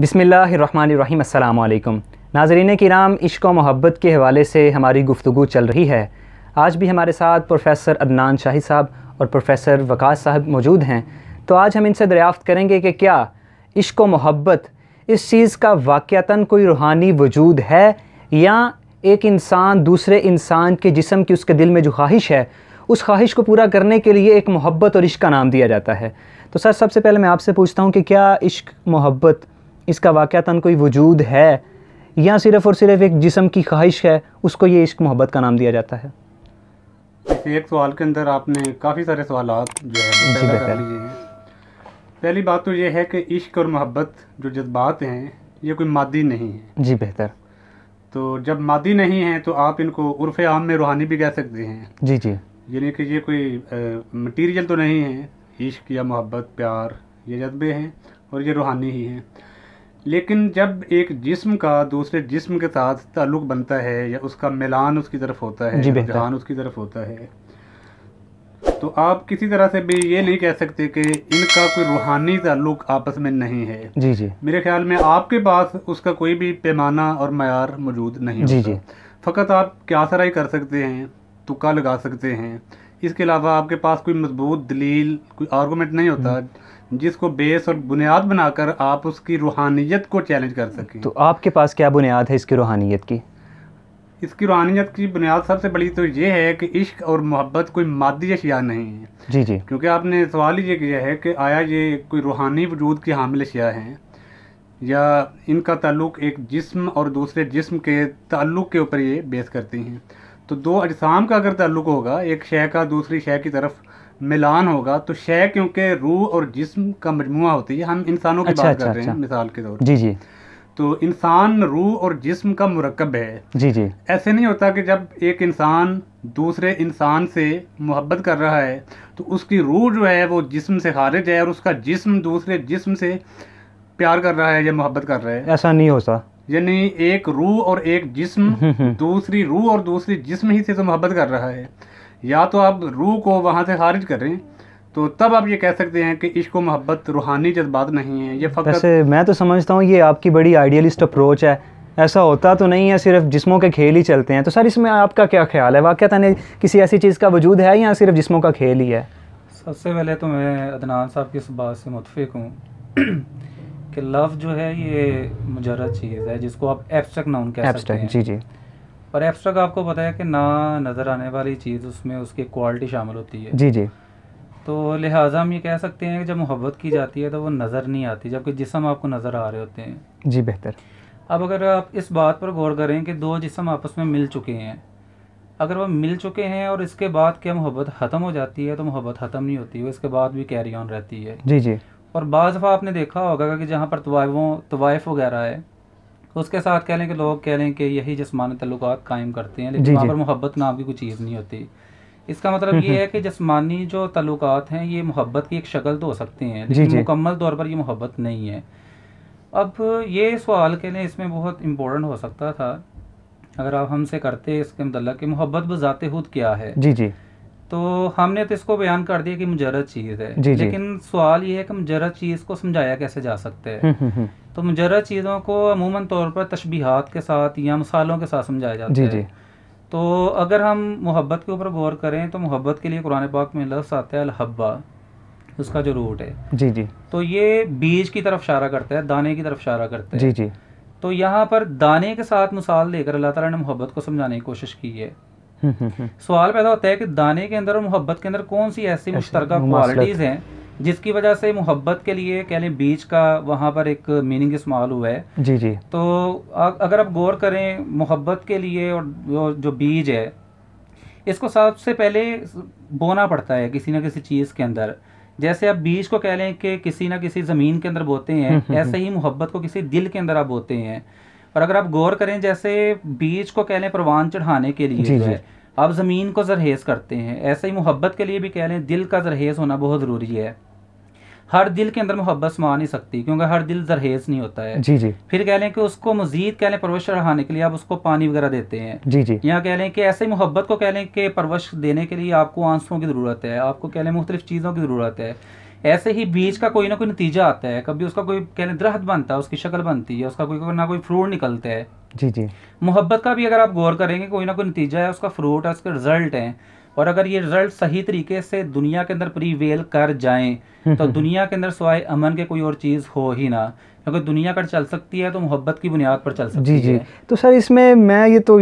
बिसमीम् अल्लाम नाजरीन नाम इश्क मोहब्बत के हवाले से हमारी गुफ्तु चल रही है आज भी हमारे साथ प्रोफेसर अदनान शाही साहब और प्रोफेसर वकास साहब मौजूद हैं तो आज हम इनसे दरियाफ़त करेंगे कि क्या इश्क मोहब्बत इस चीज़ का वाक़ता कोई रूहानी वजूद है या एक इंसान दूसरे इंसान के जिसम की उसके दिल में जो ख्वाहिश है उस ख्वाहिश को पूरा करने के लिए एक मोहब्बत और इश्क का नाम दिया जाता है तो सर सबसे पहले मैं आपसे पूछता हूँ कि क्या इश्क मोहब्बत इसका वाक़ता कोई वजूद है या सिर्फ़ और सिर्फ एक जिसम की ख्वाहिश है उसको ये इश्क मोहब्बत का नाम दिया जाता है इस एक सवाल के अंदर आपने काफ़ी सारे सवाल जो है पहली बात तो ये है कि इश्क और मोहब्बत जो जज्बात हैं ये कोई मादी नहीं है जी बेहतर तो जब मादी नहीं है तो आप इनको उर्फ आम में रूहानी भी कह सकते हैं जी जी यानी कि ये कोई मटेरियल तो नहीं है इश्क या मोहब्बत प्यार ये जज्बे हैं और ये रूहानी ही हैं लेकिन जब एक जिस्म का दूसरे जिस्म के साथ ताल्लुक बनता है या उसका मिलान उसकी तरफ होता है जहान उसकी तरफ होता है तो आप किसी तरह से भी ये नहीं कह सकते कि इनका कोई रूहानी ताल्लुक आपस में नहीं है जी जी मेरे ख्याल में आपके पास उसका कोई भी पैमाना और मैार मौजूद नहीं जी जी फ़कत आप क्या सराई कर सकते हैं तुक्का लगा सकते हैं इसके अलावा आपके पास कोई मजबूत दलील कोई आर्गूमेंट नहीं होता हम्म। जिसको बेस और बुनियाद बनाकर आप उसकी रूहानियत को चैलेंज कर सकें तो आपके पास क्या बुनियाद है इसकी रूहानियत की इसकी रूहानियत की बुनियाद सबसे बड़ी तो ये है कि इश्क और मोहब्बत कोई मादी अशिया नहीं है जी जी क्योंकि आपने सवाल ये किया है कि आया ये कोई रूहानी वजूद की हामिल अशिया हैं या इनका ताल्लुक एक जिस्म और दूसरे जिस्म के ताल्लुक के ऊपर ये बेस करती हैं तो दो अजसाम का अगर ताल्लुक होगा एक शय का दूसरी शय की तरफ मिलान होगा तो शय क्योंकि रूह और जिस्म का मजमु होती है हम इंसानों की अच्छा, बात अच्छा, कर रहे हैं अच्छा। मिसाल के तौर जी जी तो इंसान रूह और जिस्म का मुरकब है जी जी ऐसे नहीं होता कि जब एक इंसान दूसरे इंसान से मोहब्बत कर रहा है तो उसकी रूह जो है वो जिस्म से खारिज है और उसका जिस्म दूसरे जिस्म से प्यार कर रहा है या मोहब्बत कर रहा है ऐसा नहीं होता यानी एक रूह और एक जिस्म हम्म, हम्म, हम्म। दूसरी रूह और दूसरी जिस्म ही से तो मोहब्बत कर रहा है या तो आप रूह को वहाँ से खारिज करें तो तब आप ये कह सकते हैं कि इश्क मोहब्बत रूहानी जज्बात नहीं है ये फकत वैसे मैं तो समझता हूँ ये आपकी बड़ी आइडियलिस्ट अप्रोच है ऐसा होता तो नहीं है सिर्फ जिस्मों के खेल ही चलते हैं तो सर इसमें आपका क्या ख्याल है वाक़ता किसी ऐसी चीज़ का वजूद है या सिर्फ जिस्मों का खेल ही है सबसे पहले तो मैं अदनान साहब की इस बात से मुतफिक हूँ कि लव जो है ये मुजरद चीज़ है जिसको आप एब्सट्रैक्ट नाउन कह सकते हैं जी जी और एब्स्ट्रैक्ट आपको पता है कि ना नज़र आने वाली चीज़ उसमें उसकी क्वालिटी शामिल होती है जी जी तो लिहाजा हम ये कह सकते हैं कि जब मोहब्बत की जाती है तो वो नज़र नहीं आती जबकि जिसम आपको नज़र आ रहे होते हैं जी बेहतर अब अगर आप इस बात पर गौर करें कि दो जिसम आपस में मिल चुके हैं अगर वह मिल चुके हैं और इसके बाद क्या मोहब्बत ख़त्म हो जाती है तो मोहब्बत ख़त्म नहीं होती वो इसके बाद भी कैरी ऑन रहती है जी जी और बाज़ दफ़ा आपने देखा होगा कि जहाँ पर तवाइफों तवाइफ वगैरह है तो उसके साथ कह लें कि लोग कह लें कि यही जिसमानी तल्लुक कायम करते हैं लेकिन वहाँ पर मोहब्बत नाम की कोई चीज़ नहीं होती इसका मतलब ये है कि जिसमानी जो तल्लुक हैं ये मोहब्बत की एक शक्ल तो हो सकते हैं लेकिन मुकम्मल तौर पर ये मोहब्बत नहीं है अब ये सवाल के लिए इसमें बहुत इम्पोर्टेंट हो सकता था अगर आप हमसे करते इसके मतलब कि मोहब्बत बजात खुद क्या है जी जी तो हमने तो इसको बयान कर दिया कि मुजरद चीज़ है जी लेकिन सवाल ये है कि मुजरद चीज़ को समझाया कैसे जा सकते है हम्म, हम्म, हम्म। तो मुजरद चीज़ों को अमूमन तौर पर तशबीहात के साथ या मिसालों के साथ समझाया जाता जी है जी तो अगर हम मोहब्बत के ऊपर गौर करें तो मोहब्बत के लिए कुरान पाक में लफ्स आता है अलहब्बा उसका जो रूट है जी जी तो ये बीज की तरफ इशारा करता है दाने की तरफ इशारा करता है जी जी तो यहाँ पर दाने के साथ मिसाल देकर अल्लाह ताला ने मोहब्बत को समझाने की कोशिश की है हम्म, हम्म, हम्म। सवाल पैदा होता है कि दाने के अंदर और मोहब्बत के अंदर कौन सी ऐसी मुश्तर क्वालिटीज़ हैं जिसकी वजह से मोहब्बत के लिए कह लें बीच का वहाँ पर एक मीनिंग इस्तेमाल हुआ है जी जी तो अगर आप गौर करें मोहब्बत के लिए और जो बीज है इसको सबसे पहले बोना पड़ता है किसी ना किसी चीज़ के अंदर जैसे आप बीज को कह लें कि किसी ना किसी ज़मीन के अंदर बोते हैं हम्म, हम्म, ऐसे ही हम्म। मोहब्बत को किसी दिल के अंदर आप बोते हैं और अगर आप गौर करें जैसे बीज को कह लें परवान चढ़ाने के लिए आप ज़मीन को जरहेज़ करते हैं ऐसे ही मोहब्बत के लिए भी कह लें दिल का जरहेज़ होना बहुत ज़रूरी है हर दिल के अंदर मोहब्बत समा नहीं सकती क्योंकि हर दिल जरहेज नहीं होता है जी जी फिर कह लें कि उसको मजीद कह लें परवरिश चढ़ाने के लिए आप उसको पानी वगैरह देते हैं जी जी या कह लें कि ऐसे मोहब्बत को कह लें कि परवरिश देने के लिए आपको आंसुओं की ज़रूरत है आपको कह लें मुख्तलिफ चीज़ों की ज़रूरत है ऐसे ही बीज का कोई ना कोई नतीजा आता है कभी उसका कोई कह लें दरख्त बनता है उसकी शक्ल बनती है उसका कोई ना कोई फ्रूट निकलता है जी जी मोहब्बत का भी अगर आप गौर करेंगे कोई ना कोई नतीजा है उसका फ्रूट है उसके रिजल्ट है और अगर ये रिजल्ट सही तरीके से दुनिया के अंदर प्रीवेल कर जाएं हम्म, तो हम्म, हम्म। दुनिया के अंदर सवाए अमन के कोई और चीज़ हो ही ना अगर दुनिया पर चल सकती है तो मोहब्बत की बुनियाद पर चल सकती जी, है जी तो सर इसमें मैं ये तो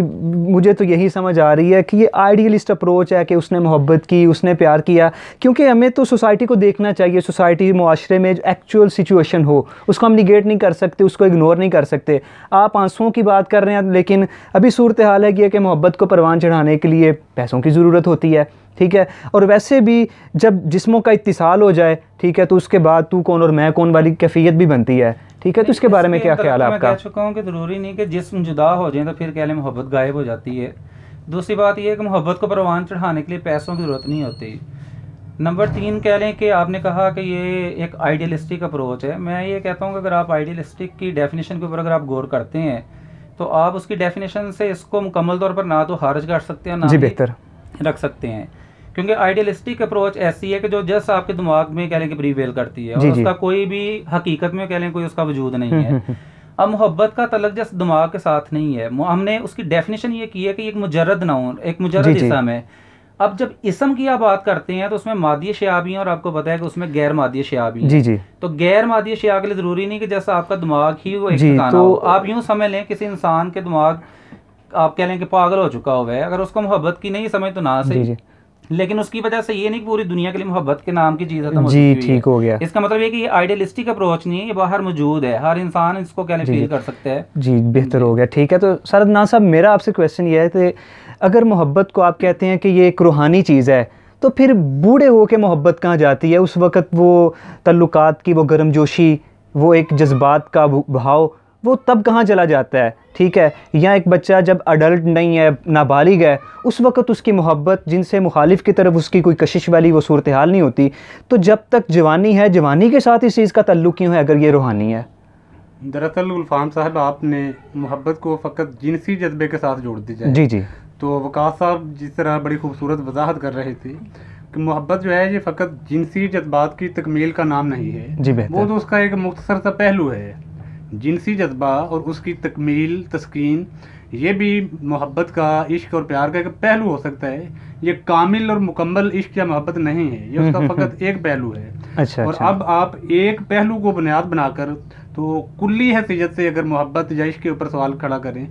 मुझे तो यही समझ आ रही है कि ये आइडियलिस्ट अप्रोच है कि उसने मोहब्बत की उसने प्यार किया क्योंकि हमें तो सोसाइटी को देखना चाहिए सोसाइटी माशरे में जो एक्चुअल सिचुएशन हो उसको हम निगेट नहीं कर सकते उसको इग्नोर नहीं कर सकते आप आंसुओं की बात कर रहे हैं लेकिन अभी सूरत हाल है कि मोहब्बत को परवान चढ़ाने के लिए पैसों की ज़रूरत होती है ठीक है और वैसे भी जब जिस्मों का इतिसाल हो जाए ठीक है तो उसके बाद तू कौन और मैं कौन वाली कैफियत भी बनती है ठीक है तो इसके बारे में क्या ख्याल है तो आपका कह चुका हूँ कि ज़रूरी नहीं कि जिसम जुदा हो जाए तो फिर कहले मोहब्बत गायब हो जाती है दूसरी बात यह है कि मोहब्बत को परवान चढ़ाने के लिए पैसों की ज़रूरत नहीं होती नंबर तीन कह लें कि आपने कहा कि ये एक आइडियलिस्टिक अप्रोच है मैं ये कहता हूँ कि अगर आप आइडियलिस्टिक की डेफिनेशन के ऊपर अगर आप गौर करते हैं तो आप उसकी डेफिनेशन से इसको मुकम्मल तौर पर ना तो हारज कर सकते हैं ना बेहतर रख सकते हैं क्योंकि आइडियलिस्टिक अप्रोच ऐसी है कि जो जस्ट आपके दिमाग में कह लें कि प्रीवेल करती है और उसका कोई भी हकीकत में कह लें कोई उसका वजूद नहीं हम्म, है हम्म, हम्म। अब मोहब्बत का तलक जस्ट दिमाग के साथ नहीं है हमने उसकी डेफिनेशन ये की है कि एक मुजरद नाउन एक मुजरद इसम है अब जब इसम की आप बात करते हैं तो उसमें मादी शया भी हैं और आपको पता है कि उसमें गैर मादी शया भी जी जी तो गैर मादी शया के लिए ज़रूरी नहीं कि जैसा आपका दिमाग ही वो एक तो आप यूं समझ लें किसी इंसान के दिमाग आप कह लें कि पागल हो चुका हुआ है अगर उसको मोहब्बत की नहीं समझ तो ना सही लेकिन उसकी वजह से ये नहीं पूरी दुनिया के लिए मोहब्बत के नाम की चीज़ खत्म जी ठीक हो गया इसका मतलब ये कि ये आइडियलिस्टिक अप्रोच नहीं है ये बाहर मौजूद है हर इंसान इसको क्या फील कर सकता है जी बेहतर हो गया ठीक है तो सर ना साहब मेरा आपसे क्वेश्चन ये है कि अगर मोहब्बत को आप कहते हैं कि ये एक रूहानी चीज़ है तो फिर बूढ़े हो के मोहब्बत कहाँ जाती है उस वक़्त वो तल्लुकात की वो गर्मजोशी वो एक जज्बात का भाव वो तब कहाँ चला जाता है ठीक है या एक बच्चा जब अडल्ट नहीं है नाबालिग है उस वक्त उसकी मोहब्बत जिनसे मुखालिफ की तरफ उसकी कोई कशिश वाली वो सूरत हाल नहीं होती तो जब तक जवानी है जवानी के साथ इस चीज़ का तल्लुक़ क्यों है अगर ये रूहानी है दरअसल गुलफाम साहब आपने मोहब्बत को फ़कत जिनसी जज्बे के साथ जोड़ दीजिए जी जी तो वकास साहब जिस तरह बड़ी खूबसूरत वजाहत कर रहे थे कि मोहब्बत जो है ये फ़कत जिनसी जज्बात की तकमील का नाम नहीं है जी वो तो उसका एक मुख्तर सा पहलू है जिनसी जज्बा और उसकी तकमील तस्किन ये भी मोहब्बत का इश्क और प्यार का एक पहलू हो सकता है ये कामिल और मुकम्मल इश्क या मोहब्बत नहीं है ये उसका हम्म, हम्म, फकत हम्म। एक पहलू है अच्छा, और अच्छा। अब आप एक पहलू को बुनियाद बनाकर तो कुल्ली हैसियत से अगर मोहब्बत या इश्क के ऊपर सवाल खड़ा करें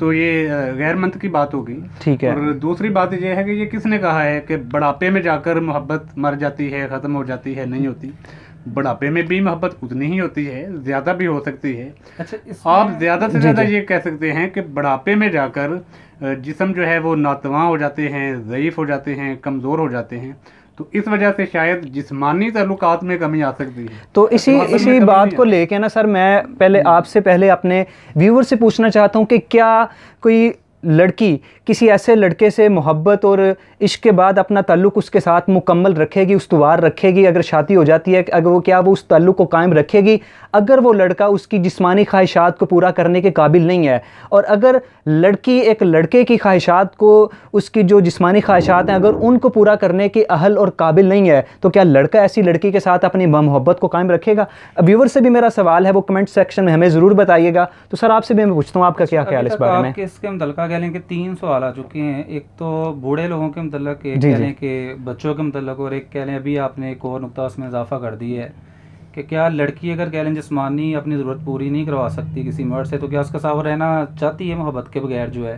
तो ये गैर की बात होगी ठीक है और दूसरी बात यह है कि ये किसने कहा है कि बढ़ापे में जाकर मोहब्बत मर जाती है ख़त्म हो जाती है नहीं होती बुढ़ापे में भी मोहब्बत उतनी ही होती है ज़्यादा भी हो सकती है अच्छा आप ज़्यादा से ज़्यादा ये कह सकते हैं कि बुढ़ापे में जाकर जिसम जो है वो नातवा हो जाते हैं ज़यीफ़ हो जाते हैं कमज़ोर हो जाते हैं तो इस वजह से शायद जिस्मानी तल्लुकात में कमी आ सकती है तो इसी तो इसी बात को लेके ना सर मैं पहले आपसे पहले अपने व्यूवर से पूछना चाहता हूँ कि क्या कोई लड़की किसी ऐसे लड़के से मोहब्बत और इश्क के बाद अपना ताल्लुक़ उसके साथ मुकम्मल रखेगी उसवार रखेगी अगर शादी हो जाती है अगर वो क्या वो उस ताल्लुक़ को कायम रखेगी अगर वो लड़का उसकी जिस्मानी ख्वाहिशात को पूरा करने के काबिल नहीं है और अगर लड़की एक लड़के की ख्वाहिशात को उसकी जो जिस्मानी ख्वाहिशात हैं अगर उनको पूरा करने के अहल और काबिल नहीं है तो क्या लड़का ऐसी लड़की के साथ अपनी मोहब्बत को कायम रखेगा व्यूवर से भी मेरा सवाल है वो कमेंट सेक्शन में हमें ज़रूर बताइएगा तो सर आपसे भी मैं पूछता हूँ आपका क्या ख्याल इस तो बारे में कह लें कि तीन सवाल आ चुके हैं एक तो बूढ़े लोगों के मतलब एक कह लें कि बच्चों के मतलब और एक कह लें अभी आपने एक और नुकता उसमें इजाफा कर दी है कि क्या लड़की अगर कह लें जिसमानी अपनी ज़रूरत पूरी नहीं करवा सकती किसी मर्द से तो क्या उसका सावर रहना चाहती है मोहब्बत के बगैर जो है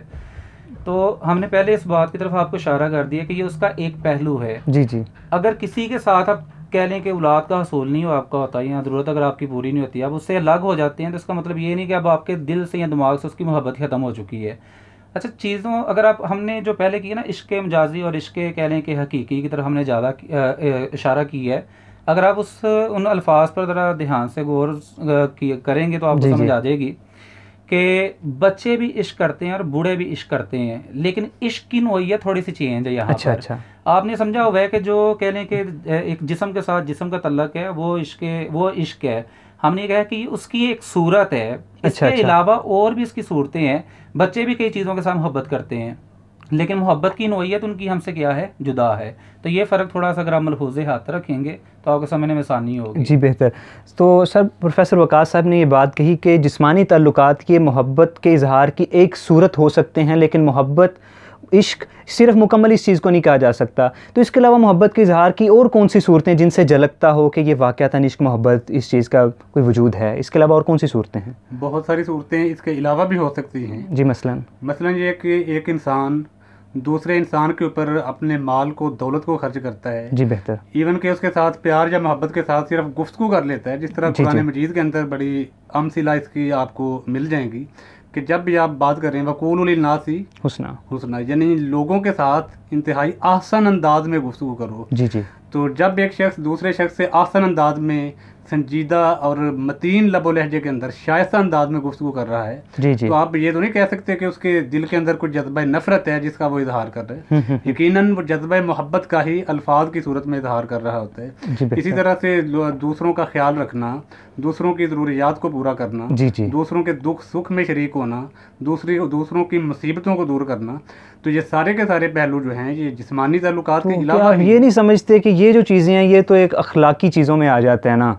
तो हमने पहले इस बात की तरफ आपको इशारा कर दिया कि ये उसका एक पहलू है जी जी अगर किसी के साथ आप कह लें कि औलाद का हसूल नहीं हो आपका होता है या ज़रूरत अगर आपकी पूरी नहीं होती आप उससे अलग हो जाते हैं तो इसका मतलब ये नहीं कि अब आपके दिल से या दिमाग से उसकी मोहब्बत ख़त्म हो चुकी है अच्छा चीज़ों अगर आप हमने जो पहले की है ना इश्क मजाजी और इश्क कह लें कि हकीकी की तरफ हमने ज़्यादा इशारा किया है अगर आप उस उन अल्फाज पर ज़रा ध्यान से गौर करेंगे तो आपको समझ आ जाएगी कि बच्चे भी इश्क करते हैं और बूढ़े भी इश्क करते हैं लेकिन इश्क की नोयत थोड़ी सी चेंज है यहाँ अच्छा, पर अच्छा। आपने समझा है कि जो कह लें कि एक जिसम के साथ जिसम का तल्लक है वो इश्क वो इश्क है हमने कहा कि उसकी एक सूरत है अच्छा, इसके अच्छा, अच्छा। अलावा और भी इसकी सूरतें हैं बच्चे भी कई चीज़ों के साथ मोहब्बत करते हैं लेकिन मोहब्बत की नोयत उनकी हमसे क्या है जुदा है तो ये फ़र्क थोड़ा सा अगर हम मलहूज हाथ रखेंगे तो आपके समझने में आसानी होगी जी बेहतर तो सर प्रोफेसर वकास साहब ने ये बात कही कि जिसमानी ताल्लुकात की मोहब्बत के इजहार की एक सूरत हो सकते हैं लेकिन मोहब्बत इश्क सिर्फ मुकम्मल इस चीज़ को नहीं कहा जा सकता तो इसके अलावा मोहब्बत के इजहार की और कौन सी सूरतें जिनसे झलकता हो कि ये वाक़ता इश्क मोहब्बत इस चीज़ का कोई वजूद है इसके अलावा और कौन सी सूरतें हैं बहुत सारी सूरतें इसके अलावा भी हो सकती हैं जी मसलन मसलन ये कि एक इंसान दूसरे इंसान के ऊपर अपने माल को दौलत को खर्च करता है जी बेहतर इवन के उसके साथ प्यार या मोहब्बत के साथ सिर्फ गुफ्तु कर लेता है जिस तरह कुरान मजीद के अंदर बड़ी अम सिला इसकी आपको मिल जाएंगी कि जब भी आप बात कर रहे हैं वकूल नासी हुसना हुसना यानी लोगों के साथ इंतहाई आसान अंदाज में गुफ्तु करो जी जी तो जब एक शख्स दूसरे शख्स से आसन अंदाज में संजीदा और मतीन लबो लहजे के अंदर शायस्ता अंदाज में गुफ्तु कर रहा है जी जी। तो आप ये तो नहीं कह सकते कि उसके दिल के अंदर कुछ जज्बा नफरत है जिसका वो इजहार कर रहे हैं हम्म, हम्म, हम्म। यकीनन वो जज्बा मोहब्बत का ही अल्फाज की सूरत में इजहार कर रहा होता है इसी तरह से दूसरों का ख्याल रखना दूसरों की ज़रूरियात को पूरा करना जी जी। दूसरों के दुख सुख में शरीक होना दूसरी दूसरों की मुसीबतों को दूर करना तो ये सारे के सारे पहलू जो हैं ये जिसमानी तल्लुकात के अलावा तो ये नहीं समझते कि ये जो चीज़ें हैं ये तो एक अखलाकी चीज़ों में आ जाते हैं ना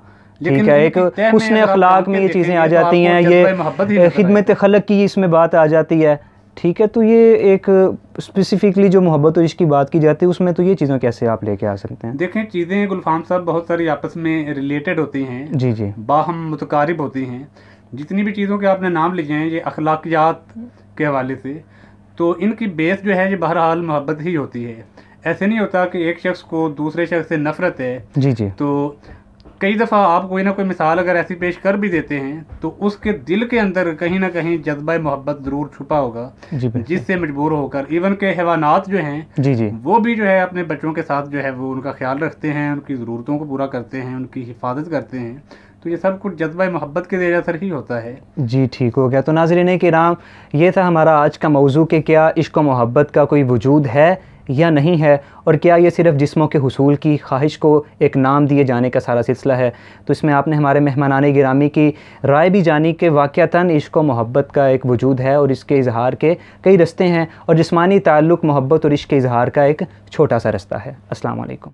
ठीक है एक उसने अखलाक में ये चीज़ें आ तो जाती हैं ये खिदमत खलक की इसमें बात आ जाती है ठीक है तो ये एक स्पेसिफिकली जो मोहब्बत और इसकी बात की जाती है उसमें तो ये चीज़ें कैसे आप लेके आ सकते हैं देखें चीज़ें गुलफाम साहब बहुत सारी आपस में रिलेटेड होती हैं जी जी बाहम मुतकारब होती हैं जितनी भी चीज़ों के आपने नाम लिए हैं ये अखलाकियात के हवाले से तो इनकी बेस जो है ये बहरहाल मोहब्बत ही होती है ऐसे नहीं होता कि एक शख्स को दूसरे शख्स से नफरत है जी जी तो कई दफ़ा आप कोई ना कोई मिसाल अगर ऐसी पेश कर भी देते हैं तो उसके दिल के अंदर कहीं ना कहीं जज्बा मोहब्बत ज़रूर छुपा होगा जिससे मजबूर होकर इवन के हैवानात जो हैं जी जी वो भी जो है अपने बच्चों के साथ जो है वो उनका ख्याल रखते हैं उनकी ज़रूरतों को पूरा करते हैं उनकी हिफाजत करते हैं तो ये सब कुछ जज्बा मोहब्बत के जरिए असर ही होता है जी ठीक हो गया तो के कराम ये था हमारा आज का मौजू कि क्या इश्क मोहब्बत का कोई वजूद है या नहीं है और क्या ये सिर्फ जिस्मों के हसूल की ख्वाहिश को एक नाम दिए जाने का सारा सिलसिला है तो इसमें आपने हमारे मेहमानान गिरामी की राय भी जानी कि वाक़ता इश्क मोहब्बत का एक वजूद है और इसके इजहार के कई रस्ते हैं और जिसमानी ताल्लुक़ मोहब्बत और इश्क इजहार का एक छोटा सा रस्ता है असलकम